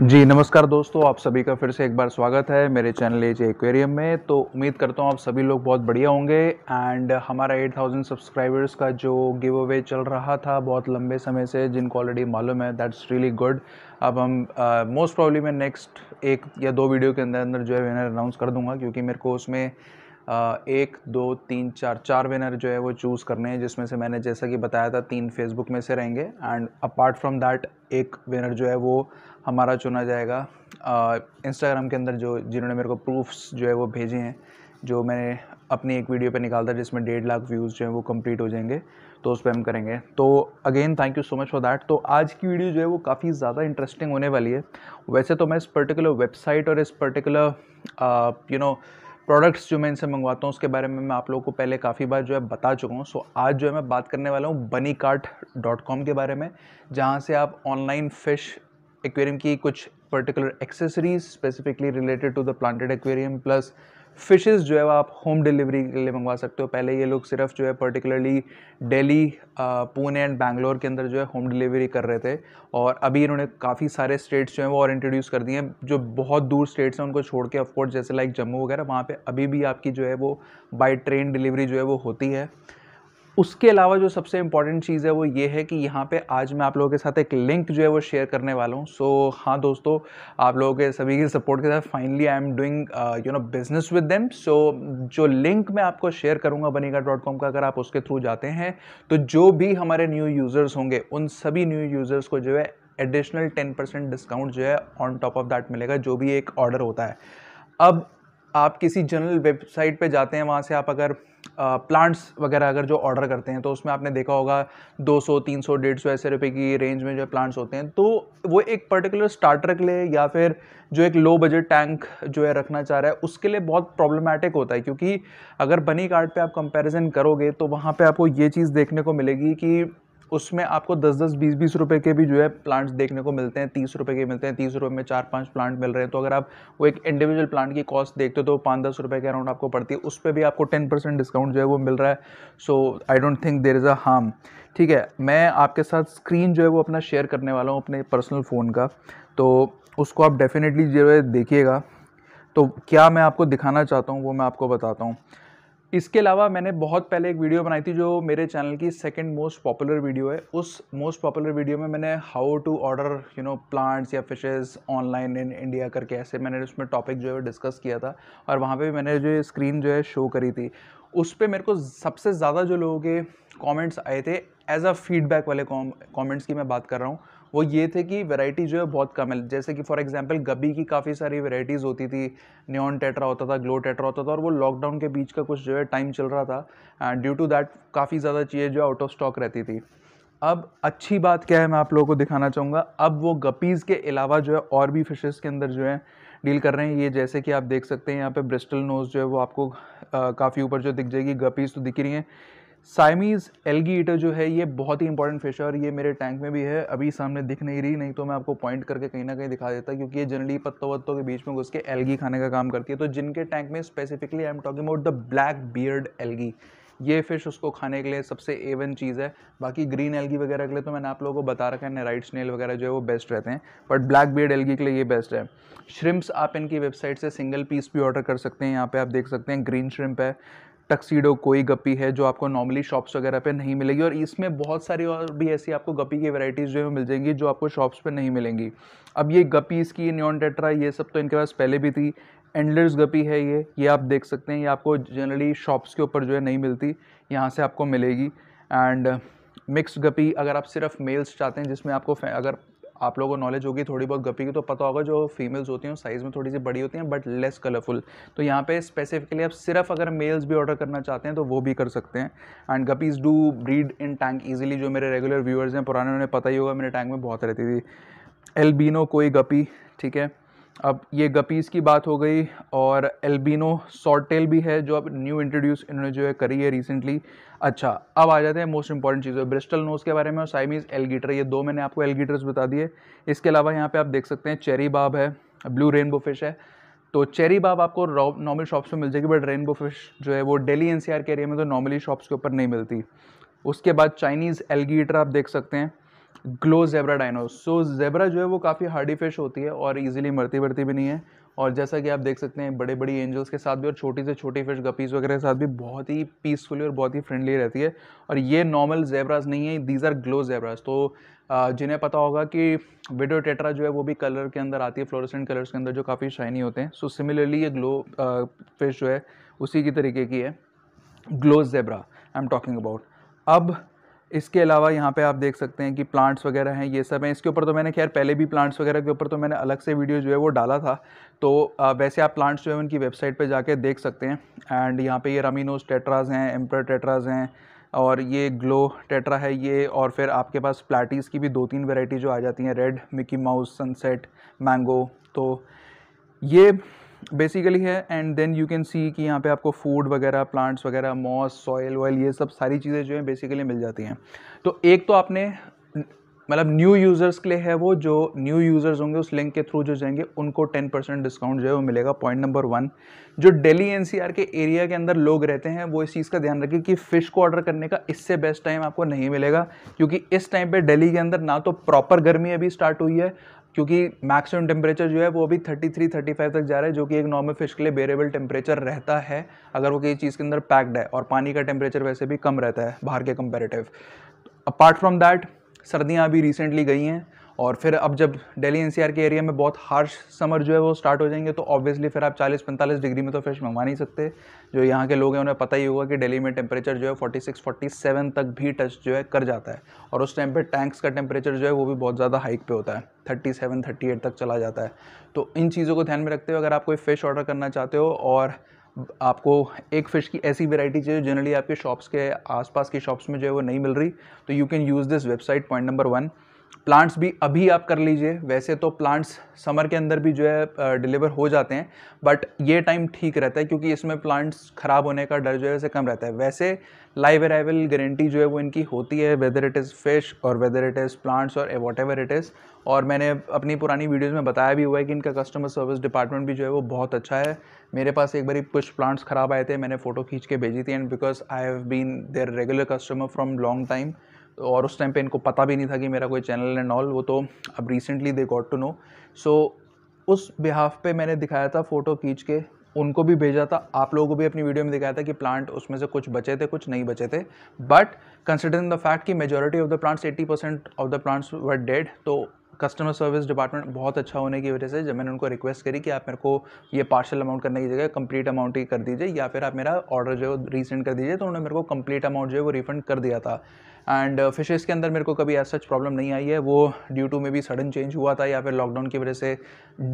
जी नमस्कार दोस्तों आप सभी का फिर से एक बार स्वागत है मेरे चैनल एज एक्वेरियम में तो उम्मीद करता हूँ आप सभी लोग बहुत बढ़िया होंगे एंड हमारा 8000 सब्सक्राइबर्स का जो गिव अवे चल रहा था बहुत लंबे समय से जिनको ऑलरेडी मालूम है दैट्स रियली गुड अब हम मोस्ट uh, मैं नेक्स्ट एक या दो वीडियो के अंदर अंदर जो है विनर अनाउंस कर दूंगा क्योंकि मेरे को उसमें एक दो तीन चार चार विनर जो है वो चूज़ करने हैं जिसमें से मैंने जैसा कि बताया था तीन फेसबुक में से रहेंगे एंड अपार्ट फ्रॉम दैट एक विनर जो है वो हमारा चुना जाएगा इंस्टाग्राम के अंदर जो जिन्होंने मेरे को प्रूफ्स जो है वो भेजे हैं जो मैंने अपनी एक वीडियो पे निकाल था जिसमें डेढ़ लाख व्यूज़ जो है वो कंप्लीट हो जाएंगे तो उस पर हम करेंगे तो again thank you so much for that तो आज की वीडियो जो है वो काफ़ी ज़्यादा इंटरेस्टिंग होने वाली है वैसे तो मैं इस पर्टिकुलर वेबसाइट और इस पर्टिकुलर यू नो प्रोडक्ट्स जो मैं इनसे मंगवाता हूँ उसके बारे में मैं आप लोगों को पहले काफ़ी बार जो है बता चुका हूँ सो आज जो है मैं बात करने वाला हूँ बनी कार्ट डॉट कॉम के बारे में जहाँ से आप ऑनलाइन फिश एक्वेरियम की कुछ particular accessories specifically related to the planted aquarium plus fishes जो है वो आप होम डिलीवरी के लिए मंगवा सकते हो पहले ये लोग सिर्फ जो है पर्टिकुलरली दिल्ली पुणे एंड बैंगलोर के अंदर जो है होम डिलीवरी कर रहे थे और अभी इन्होंने काफ़ी सारे स्टेट्स जो हैं वो और इंट्रोड्यूस कर दिए हैं जो बहुत दूर स्टेट्स हैं उनको छोड़ के ऑफकोर्स जैसे लाइक जम्मू वगैरह वहाँ पर अभी भी आपकी जो है वो बाई ट्रेन डिलीवरी जो है वो होती है उसके अलावा जो सबसे इंपॉर्टेंट चीज़ है वो ये है कि यहाँ पे आज मैं आप लोगों के साथ एक लिंक जो है वो शेयर करने वाला हूँ सो so, हाँ दोस्तों आप लोगों के सभी के सपोर्ट के साथ finally I am doing you know business with them so जो लिंक मैं आपको शेयर करूँगा बनेगा डॉट कॉम का अगर आप उसके थ्रू जाते हैं तो जो भी हमारे न्यू यूज़र्स होंगे उन सभी न्यू यूज़र्स को जो है एडिशनल टेन परसेंट डिस्काउंट जो है ऑन टॉप ऑफ दैट मिलेगा जो भी एक ऑर्डर होता है अब आप किसी जनरल वेबसाइट पे जाते हैं वहाँ से आप अगर प्लांट्स वगैरह अगर जो ऑर्डर करते हैं तो उसमें आपने देखा होगा 200 300 150 ऐसे रुपए की रेंज में जो प्लांट्स होते हैं तो वो एक पर्टिकुलर स्टार्टर के लिए या फिर जो एक लो बजट टैंक जो है रखना चाह रहा है उसके लिए बहुत प्रॉब्लमेटिक होता है क्योंकि अगर बनी कार्ड पर आप कंपेरिजन करोगे तो वहाँ पर आपको ये चीज़ देखने को मिलेगी कि उसमें आपको दस दस बीस बीस रुपए के भी जो है प्लांट्स देखने को मिलते हैं तीस रुपए के मिलते हैं तीस रुपए में चार पांच प्लांट मिल रहे हैं तो अगर आप वो एक इंडिविजुअल प्लांट की कॉस्ट देखते हो तो पाँच दस रुपये के अराउंड आपको पड़ती है उस पर भी आपको टेन परसेंट डिस्काउंट जो है वो मिल रहा है so I don't think there is a harm ठीक है मैं आपके साथ स्क्रीन जो है वो अपना शेयर करने वाला हूँ अपने पर्सनल फ़ोन का तो उसको आप डेफिनेटली जो है देखिएगा तो क्या मैं आपको दिखाना चाहता हूँ वो मैं आपको बताता हूँ इसके अलावा मैंने बहुत पहले एक वीडियो बनाई थी जो मेरे चैनल की सेकंड मोस्ट पॉपुलर वीडियो है उस मोस्ट पॉपुलर वीडियो में मैंने how to order you know plants या फिशेस ऑनलाइन इन इंडिया करके ऐसे मैंने उसमें टॉपिक जो है डिस्कस किया था और वहाँ पे मैंने जो स्क्रीन जो है शो करी थी उस पर मेरे को सबसे ज़्यादा जो लोगों के कॉमेंट्स आए थे एज अ फीडबैक वाले कॉमेंट्स की मैं बात कर रहा हूँ वो ये थे कि वैरायटी जो है बहुत कम है जैसे कि फॉर एग्जांपल गबी की काफ़ी सारी वैरायटीज़ होती थी न्योन टेट्रा होता था ग्लो टेट्रा होता था और वो लॉकडाउन के बीच का कुछ जो है टाइम चल रहा था एंड ड्यू टू दैट काफ़ी ज़्यादा चीज़ें जो आउट ऑफ स्टॉक रहती थी अब अच्छी बात क्या है मैं आप लोगों को दिखाना चाहूँगा अब वो गपीज़ के अलावा जो है और भी फिशेज़ के अंदर जो है डील कर रहे हैं ये जैसे कि आप देख सकते हैं यहाँ पे ब्रिस्टल नोज़ जो है वो आपको काफ़ी ऊपर जो दिख जाएगी गपीज़ तो दिख रही हैं साइमीज एलगी ईटर जो है ये बहुत ही इंपॉर्टेंट फिश है और ये मेरे टैंक में भी है अभी सामने दिख नहीं रही नहीं तो मैं आपको पॉइंट करके कहीं ना कहीं दिखा देता क्योंकि ये जनरली पत्तों वत्तों के बीच में घुस के एल्गी खाने का काम करती है तो जिनके टैंक में specifically I am talking about the black beard algae ये फिश उसको खाने के लिए सबसे एवन चीज़ है बाकी ग्रीन एलगी वगैरह के लिए तो मैंने आप लोगों को बता रखा है नाइट स्नेल वगैरह जो है वो बेस्ट रहते हैं बट ब्लैक बियर्ड एलगी के लिए ये बेस्ट है श्रिम्प्स आप इनकी वेबसाइट से सिंगल पीस भी ऑर्डर कर सकते हैं यहाँ पे आप देख सकते हैं ग्रीन श्रिम्प है टक्सीडो कोई गप्पी है जो आपको नॉर्मली शॉप्स वगैरह पे नहीं मिलेगी और इसमें बहुत सारी और भी ऐसी आपको गप्पी की वैरायटीज़ जो है मिल जाएंगी जो आपको शॉप्स पे नहीं मिलेंगी अब ये गप्पीज़ की न्योन टेट्रा ये सब तो इनके पास पहले भी थी एंडलर्स गपी है ये ये आप देख सकते हैं ये आपको जनरली शॉप्स के ऊपर जो है नहीं मिलती यहाँ से आपको मिलेगी एंड मिक्स गपी अगर आप सिर्फ मेल्स चाहते हैं जिसमें आपको अगर आप लोगों को नॉलेज होगी थोड़ी बहुत गप्पी की तो पता होगा जो फीमेल्स होती हैं साइज़ में थोड़ी सी बड़ी होती हैं बट लेस कलरफुल तो यहाँ पे स्पेसिफिकली आप सिर्फ अगर मेल्स भी ऑर्डर करना चाहते हैं तो वो भी कर सकते हैं and guppies do breed in tank easily जो मेरे रेगुलर व्यूअर्स हैं पुराने उन्हें पता ही होगा मेरे टैंक में बहुत रहती थी एल्बिनो कोई गपी ठीक है अब ये गपीज़ की बात हो गई और एल्बिनो सॉटेल भी है जो अब न्यू इंट्रोड्यूस इन्होंने जो है करी है रिसेंटली अच्छा अब आ जाते हैं मोस्ट इंपॉर्टेंट चीज़ें ब्रिस्टल नोज़ के बारे में और साइमीज़ एलगीटर ये दो मैंने आपको एलगीटर्स बता दिए इसके अलावा यहाँ पे आप देख सकते हैं चेरी बाब है ब्लू रेनबो फिश है तो चेरी बाब आपको नॉर्मल शॉप्स में मिल जाएगी बट रेनबो फिश जो है वो डेली एन के एरिया में तो नॉर्मली शॉप्स के ऊपर नहीं मिलती उसके बाद चाइनीज़ एलगीटर आप देख सकते हैं glow zebra dino so zebra जो है वो काफ़ी हार्डी फिश होती है और इजीली मरती वरती भी नहीं है और जैसा कि आप देख सकते हैं बड़े बड़ी एंजल्स के साथ भी और छोटी से छोटी फिश गपीज़ वगैरह के साथ भी बहुत ही पीसफुली और बहुत ही फ्रेंडली रहती है और ये नॉर्मल जेबराज नहीं है दीज आर ग्लो जेबराज तो जिन्हें पता होगा कि विडो टेटरा जो है वो भी कलर के अंदर आती है फ्लोरेसेंट कलर्स के अंदर जो काफ़ी शाइनी होते हैं सो सिमिलरली ये ग्लो फिश जो है उसी की तरीके की है glow zebra I am talking about अब इसके अलावा यहाँ पे आप देख सकते हैं कि प्लांट्स वगैरह हैं ये सब हैं इसके ऊपर तो मैंने खैर पहले भी प्लांट्स वगैरह के ऊपर तो मैंने अलग से वीडियो जो है वो डाला था तो वैसे आप प्लांट्स जो है उनकी वेबसाइट पे जाके देख सकते हैं एंड यहाँ पे ये रमिनोज टेट्राज हैं एम्पर टेट्राज हैं और ये ग्लो टेट्रा है ये और फिर आपके पास प्लाटीज़ की भी दो तीन वेराइटी जो आ जाती हैं red Mickey Mouse sunset mango तो ये बेसिकली है and then you can see कि यहाँ पे आपको फूड वगैरह प्लांट्स वगैरह मॉस सॉयल वॉयल ये सब सारी चीज़ें जो हैं बेसिकली मिल जाती हैं तो एक तो आपने मतलब न्यू यूज़र्स के लिए है वो जो न्यू यूज़र्स होंगे उस लिंक के थ्रू जो जाएंगे उनको टेन परसेंट डिस्काउंट जो है वो मिलेगा पॉइंट नंबर वन जो दिल्ली एनसीआर के एरिया के अंदर लोग रहते हैं वो इस चीज़ का ध्यान रखें कि फ़िश को ऑर्डर करने का इससे बेस्ट टाइम आपको नहीं मिलेगा क्योंकि इस टाइम पर डेली के अंदर ना तो प्रॉपर गर्मी अभी स्टार्ट हुई है क्योंकि मैक्सिमम टेम्परेचर जो है वो अभी 33 35 तक जा रहा है जो कि एक नॉर्मल फिश के लिए बेरेबल टेम्परेचर रहता है अगर वो किसी चीज़ के अंदर पैक्ड है और पानी का टेम्परेचर वैसे भी कम रहता है बाहर के कंपेरेटिव अपार्ट फ्रॉम दैट सर्दियाँ अभी रिसेंटली गई हैं और फिर अब जब दिल्ली एनसीआर के एरिया में बहुत हार्श समर जो है वो स्टार्ट हो जाएंगे तो ऑब्वियसली फिर आप 40-45 डिग्री में तो फिश मंगवा नहीं सकते जो यहाँ के लोग हैं उन्हें पता ही होगा कि दिल्ली में टेम्परेचर जो है 46-47 तक भी टच जो है कर जाता है और उस टाइम पर टैंक्स का टेम्परेचर जो है वो भी बहुत ज़्यादा हाइक पर होता है थर्टी सेवन थर्टी एट तक चला जाता है तो इन चीज़ों को ध्यान में रखते हुए अगर आप कोई फ़िश ऑर्डर करना चाहते हो और आपको एक फ़िश की ऐसी वेराइटी चाहिए जनरली आपके शॉप्स के आसपास की शॉप्स में जो है वो नहीं मिल रही तो you can use this website point number one plants भी अभी आप कर लीजिए वैसे तो प्लांट्स समर के अंदर भी जो है डिलीवर हो जाते हैं बट ये टाइम ठीक रहता है क्योंकि इसमें प्लांट्स ख़राब होने का डर जो है वैसे कम रहता है वैसे लाइव अराइवल गारंटी जो है वो इनकी होती है वेदर इट इज़ फिश और वेदर इट इज़ प्लांट्स और वॉट एवर इट इज़ और मैंने अपनी पुरानी वीडियोज़ में बताया भी हुआ है कि इनका कस्टमर सर्विस डिपार्टमेंट भी जो है वो बहुत अच्छा है मेरे पास एक बार कुछ प्लांट्स ख़राब आए थे मैंने फ़ोटो खींच के भेजी थी and because I have been there regular customer from long time और उस टाइम पे इनको पता भी नहीं था कि मेरा कोई चैनल एंड ऑल वो तो अब recently they got to know so उस बिहाफ पे मैंने दिखाया था फ़ोटो खींच के उनको भी भेजा था आप लोगों को भी अपनी वीडियो में दिखाया था कि प्लांट उसमें से कुछ बचे थे कुछ नहीं बचे थे बट कंसिडरिंग द फैक्ट कि majority of the plants 80 percent of the plants were dead तो कस्टमर सर्विस डिपार्टमेंट बहुत अच्छा होने की वजह से जब मैंने उनको रिक्वेस्ट करी कि आप मेरे को ये पार्शल अमाउंट करने की जगह कंप्लीट अमाउंट ही कर दीजिए या फिर आप मेरा ऑर्डर जो है रीसेंड कर दीजिए तो उन्होंने मेरे को कंप्लीट अमाउंट जो है वो रिफंड कर दिया था एंड फिशेज़ uh, के अंदर मेरे को कभी एज सच प्रॉब्लम नहीं आई है वो ड्यू टू मे भी सडन चेंज हुआ था या फिर लॉकडाउन की वजह से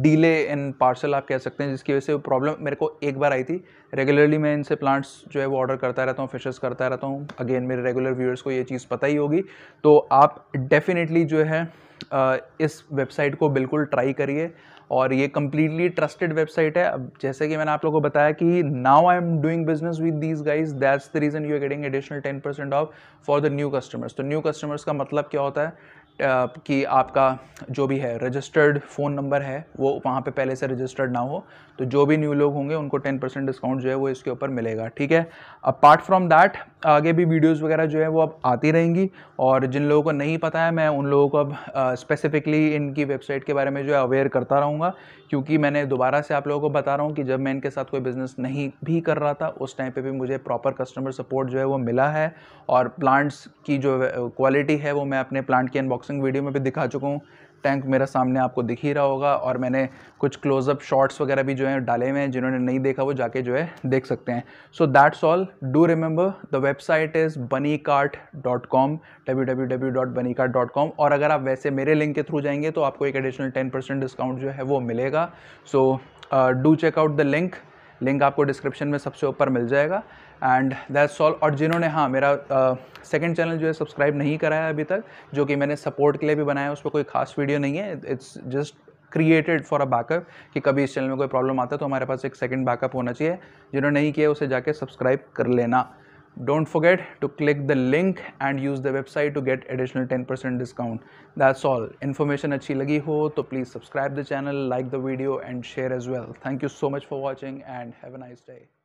डीले इन पार्सल आप कह सकते हैं जिसकी वजह से प्रॉब्लम मेरे को एक बार आई थी रेगुलरली मैं इनसे प्लांट्स जो है वो ऑर्डर करता रहता हूँ फिशेज करता रहता हूँ अगेन मेरे रेगुलर व्यूअर्स को ये चीज़ पता ही होगी तो आप डेफिनेटली जो है इस वेबसाइट को बिल्कुल ट्राई करिए और ये कम्प्लीटली ट्रस्टेड वेबसाइट है अब जैसे कि मैंने आप लोगों को बताया कि now I am doing business with these guys that's the reason you are getting additional ten percent off for the new customers तो न्यू कस्टमर्स का मतलब क्या होता है कि आपका जो भी है रजिस्टर्ड फ़ोन नंबर है वो वहाँ पे पहले से रजिस्टर्ड ना हो तो जो भी न्यू लोग होंगे उनको 10 परसेंट डिस्काउंट जो है वो इसके ऊपर मिलेगा ठीक है अपार्ट फ्रॉम दैट आगे भी वीडियोस वगैरह जो है वो अब आती रहेंगी और जिन लोगों को नहीं पता है मैं उन लोगों को अब स्पेसिफ़िकली इनकी वेबसाइट के बारे में जो है अवेयर करता रहूँगा क्योंकि मैंने दोबारा से आप लोगों को बता रहा हूँ कि जब मैं इनके साथ कोई बिज़नेस नहीं भी कर रहा था उस टाइम पर भी मुझे प्रॉपर कस्टमर सपोर्ट जो है वो मिला है और प्लांट्स की जो क्वालिटी है वो मैं अपने प्लांट के अनबॉक्स अनबॉक्सिंग वीडियो में भी दिखा चुका हूँ टैंक मेरा सामने आपको दिख ही रहा होगा और मैंने कुछ क्लोजअप शॉट्स वगैरह भी जो है डाले हुए हैं जिन्होंने नहीं देखा वो जाके जो है देख सकते हैं so that's all do remember the website is bunny cart dot com W W W dot bunny cart dot com और अगर आप वैसे मेरे लिंक के थ्रू जाएंगे तो आपको एक एडिशनल टेन परसेंट डिस्काउंट जो है वो मिलेगा so do check out the link link आपको डिस्क्रिप्शन में सबसे ऊपर मिल जाएगा एंड दैट्स ऑल और जिन्होंने हाँ मेरा सेकंड uh, चैनल जो है सब्सक्राइब नहीं कराया अभी तक जो कि मैंने सपोर्ट के लिए भी बनाया है उस पर कोई खास वीडियो नहीं है it's just created for a backup कि कभी इस चैनल में कोई प्रॉब्लम आता है तो हमारे पास एक सेकंड बैकअप होना चाहिए जिन्होंने नहीं किया उसे जाके सब्सक्राइब कर लेना don't forget to click the link and use the website to get additional 10% discount that's all information अच्छी लगी हो तो please subscribe the channel like the video and share as well thank you so much for watching and have a nice day